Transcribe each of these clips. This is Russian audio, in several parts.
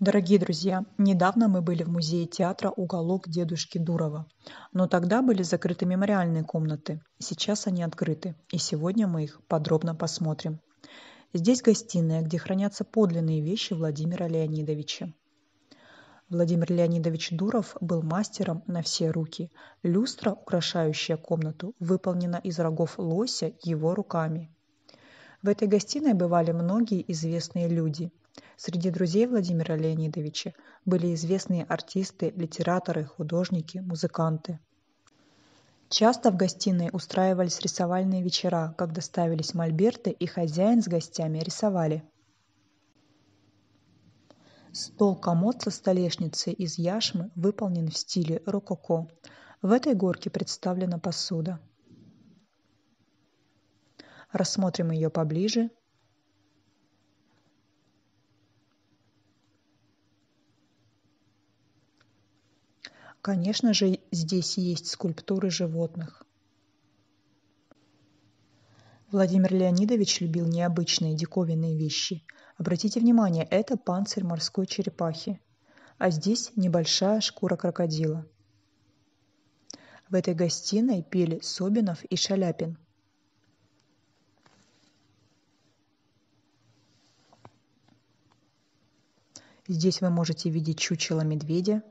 Дорогие друзья, недавно мы были в музее театра «Уголок дедушки Дурова». Но тогда были закрыты мемориальные комнаты. Сейчас они открыты, и сегодня мы их подробно посмотрим. Здесь гостиная, где хранятся подлинные вещи Владимира Леонидовича. Владимир Леонидович Дуров был мастером на все руки. Люстра, украшающая комнату, выполнена из рогов лося его руками. В этой гостиной бывали многие известные люди – Среди друзей Владимира Леонидовича были известные артисты, литераторы, художники, музыканты. Часто в гостиной устраивались рисовальные вечера, когда ставились мольберты и хозяин с гостями рисовали. Стол-комод со столешницей из яшмы выполнен в стиле рококо. В этой горке представлена посуда. Рассмотрим ее поближе Конечно же, здесь есть скульптуры животных. Владимир Леонидович любил необычные диковинные вещи. Обратите внимание, это панцирь морской черепахи, а здесь небольшая шкура крокодила. В этой гостиной пели Собинов и Шаляпин – Здесь вы можете видеть чучело медведя,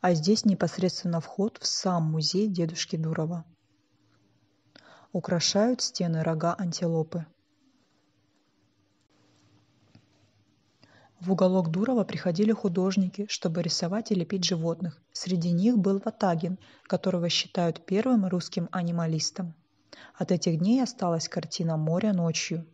а здесь непосредственно вход в сам музей дедушки Дурова. Украшают стены рога антилопы. В уголок Дурова приходили художники, чтобы рисовать и лепить животных. Среди них был Ватагин, которого считают первым русским анималистом. От этих дней осталась картина «Море ночью»,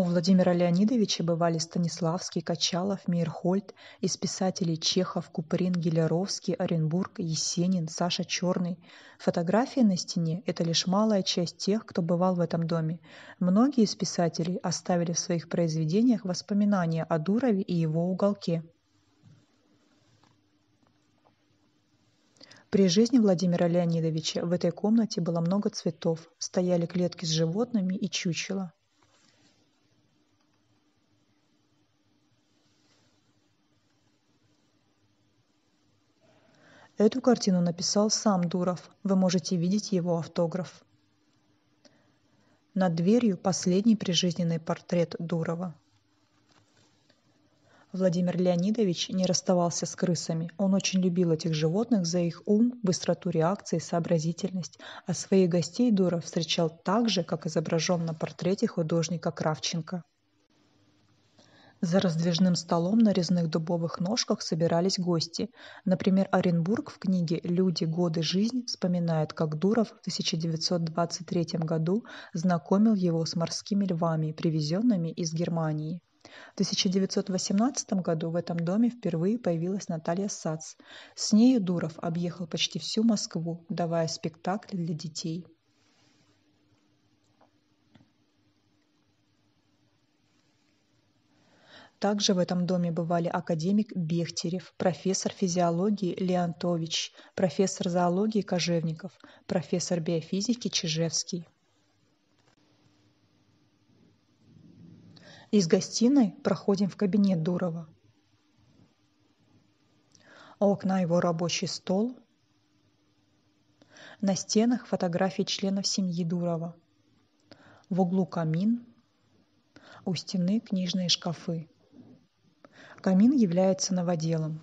у Владимира Леонидовича бывали Станиславский, Качалов, Мейерхольд, из писателей Чехов, Куприн, Гелеровский, Оренбург, Есенин, Саша Черный. Фотографии на стене – это лишь малая часть тех, кто бывал в этом доме. Многие из писателей оставили в своих произведениях воспоминания о Дурове и его уголке. При жизни Владимира Леонидовича в этой комнате было много цветов, стояли клетки с животными и чучело. Эту картину написал сам Дуров. Вы можете видеть его автограф. Над дверью последний прижизненный портрет Дурова. Владимир Леонидович не расставался с крысами. Он очень любил этих животных за их ум, быстроту реакции, сообразительность. А своих гостей Дуров встречал так же, как изображен на портрете художника Кравченко. За раздвижным столом на резных дубовых ножках собирались гости. Например, Оренбург в книге «Люди. Годы. Жизнь» вспоминает, как Дуров в 1923 году знакомил его с морскими львами, привезенными из Германии. В 1918 году в этом доме впервые появилась Наталья Сац. С нею Дуров объехал почти всю Москву, давая спектакли для детей. Также в этом доме бывали академик Бехтерев, профессор физиологии Леонтович, профессор зоологии Кожевников, профессор биофизики Чижевский. Из гостиной проходим в кабинет Дурова. окна его рабочий стол. На стенах фотографии членов семьи Дурова. В углу камин. У стены книжные шкафы. Камин является новоделом.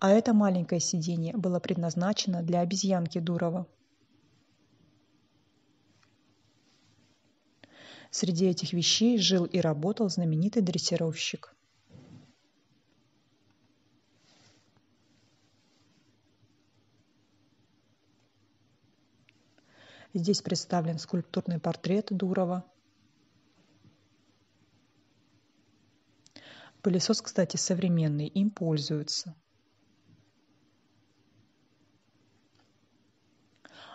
А это маленькое сиденье было предназначено для обезьянки Дурова. Среди этих вещей жил и работал знаменитый дрессировщик – Здесь представлен скульптурный портрет Дурова. Пылесос, кстати, современный, им пользуются.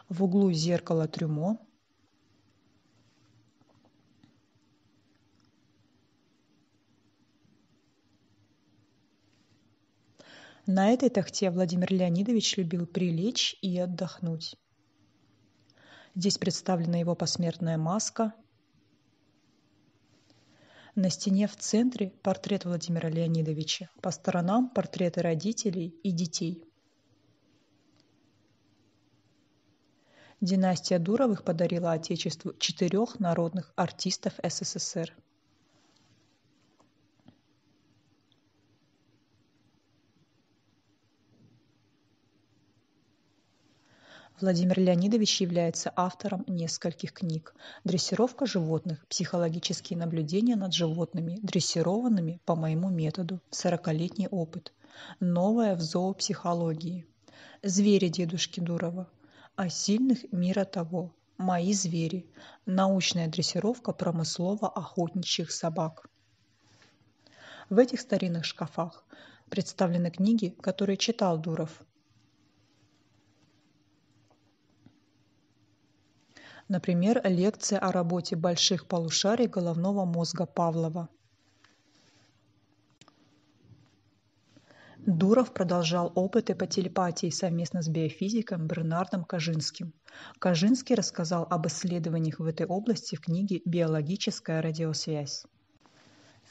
В углу зеркало трюмо. На этой тахте Владимир Леонидович любил прилечь и отдохнуть. Здесь представлена его посмертная маска. На стене в центре портрет Владимира Леонидовича, по сторонам портреты родителей и детей. Династия Дуровых подарила Отечеству четырех народных артистов СССР – Владимир Леонидович является автором нескольких книг «Дрессировка животных. Психологические наблюдения над животными, дрессированными по моему методу. Сорокалетний опыт. Новое в зоопсихологии. Звери дедушки Дурова. О сильных мира того. Мои звери. Научная дрессировка промыслово-охотничьих собак». В этих старинных шкафах представлены книги, которые читал Дуров, Например, лекция о работе больших полушарий головного мозга Павлова. Дуров продолжал опыты по телепатии совместно с биофизиком Бернардом Кожинским. Кожинский рассказал об исследованиях в этой области в книге «Биологическая радиосвязь».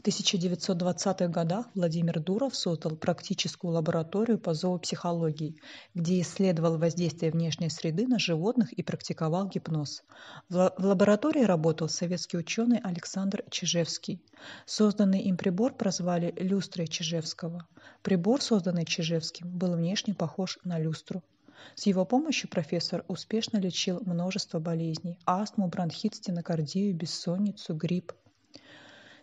В 1920-х годах Владимир Дуров создал практическую лабораторию по зоопсихологии, где исследовал воздействие внешней среды на животных и практиковал гипноз. В лаборатории работал советский ученый Александр Чижевский. Созданный им прибор прозвали «люстрой Чижевского». Прибор, созданный Чижевским, был внешне похож на люстру. С его помощью профессор успешно лечил множество болезней – астму, бронхит, стенокардию, бессонницу, грипп –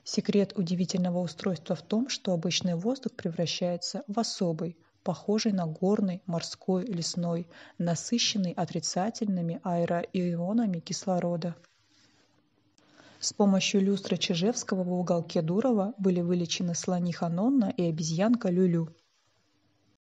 Секрет удивительного устройства в том, что обычный воздух превращается в особый, похожий на горный, морской, лесной, насыщенный отрицательными аэроионами кислорода. С помощью люстры Чижевского в уголке Дурова были вылечены слониха Нонна и обезьянка Люлю.